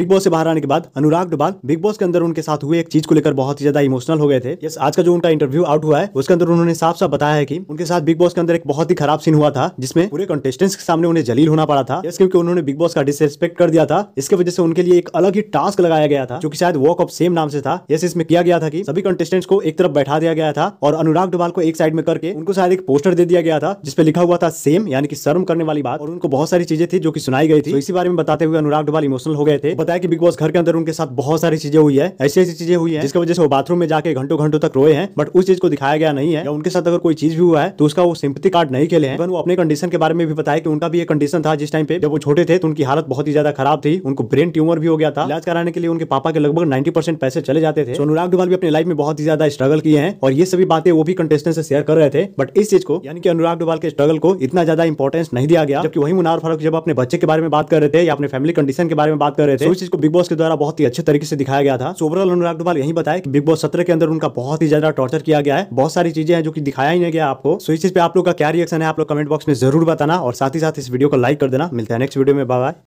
big boss से बाहर आने के बाद अनुराग डुबाल बिग बॉस के अंदर उनके साथ हुए एक चीज को लेकर बहुत ही ज्यादा इमोशनल हो गए थे यस आज का जो उनका इंटरव्यू आउट हुआ है उसके अंदर उन्होंने साफ साफ बताया है कि उनके साथ बिग बॉस के अंदर एक बहुत ही खराब सीन हुआ था जिसमें पूरे कंटेस्टेंट्स के सामने उन्हें जलील होना पड़ा था यस क्योंकि उन्होंने बिग बॉस का डिसरेस्पेक्ट कर दिया था इसके वजह से उनके लिए एक अलग ही टास्क लगाया गया था जो की शायद वॉक ऑफ सेम नाम से था यस इसमें किया गया था की सभी कंटेस्टेंट्स को एक तरफ बैठा दिया गया था और अनुराग डुबाल को एक साइड में करके उनको शायद एक पोस्टर दे दिया गया था जिसपे लिखा हुआ था सेम यानी कि शर्म करने वाली बात और उनको बहुत सारी चीजें थी जो की सुनाई गई थी तो इसी बारे में बताते हुए अनुराग डुबाल इमोशनल हो गए थे बताया कि बिग बॉस घर के अंदर उनके साथ बहुत सारी चीजें हुई है ऐसी ऐसी चीजें हुई है जिसकी वजह से वो बाथरूम में जाके घंटों घंटों तक रोए हैं बट उस चीज को दिखाया गया नहीं है या उनके साथ अगर कोई चीज भी हुआ है तो उसका वो सिंपति कार्ड नहीं खेले हैं वो अपने कंडीशन के बारे में भी बताया कि उनका भी एक कंडीशन था जिस टाइम पे जब वो छोटे थे तो उनकी हालत बहुत ही ज्यादा खराब थी उनको ब्रेन ट्यूमर भी हो गया था इलाज कराने के लिए उनके पापा के लगभग नाइन्टी पैसे चले जाते थे अनुराग डुवाल भी अपनी लाइफ में बहुत ही ज्यादा स्ट्रगल किए हैं और ये सभी बातें वो भी कंटेस्टेंट से शेयर कर रहे थे बट इस चीज को यानी कि अनुराग डुवाल के स्ट्रगल को इतना ज्यादा इंपॉर्टेंस नहीं दिया गया जबकि वही मुनार फारूक जब अपने बच्चे के बारे में बात कर रहे थे या अपने फैमिली कंडीशन के बारे में बात कर रहे थे तो चीज़ को बिग बॉस के द्वारा बहुत ही अच्छे तरीके से दिखाया गया था सो ओवरऑल अनुराग डोभाल यही बताया कि बिग बॉस सत्र के अंदर उनका बहुत ही ज्यादा टॉर्चर किया गया है बहुत सारी चीजें हैं जो कि दिखाया ही नहीं गया आपको सो इस चीज पे आप लोग का क्या रिएक्शन है आप लोग कमेंट बॉक्स में जरूर बताना और साथ ही साथ इस वीडियो को लाइक कर देना मिलता है नेक्स्ट वीडियो में बाय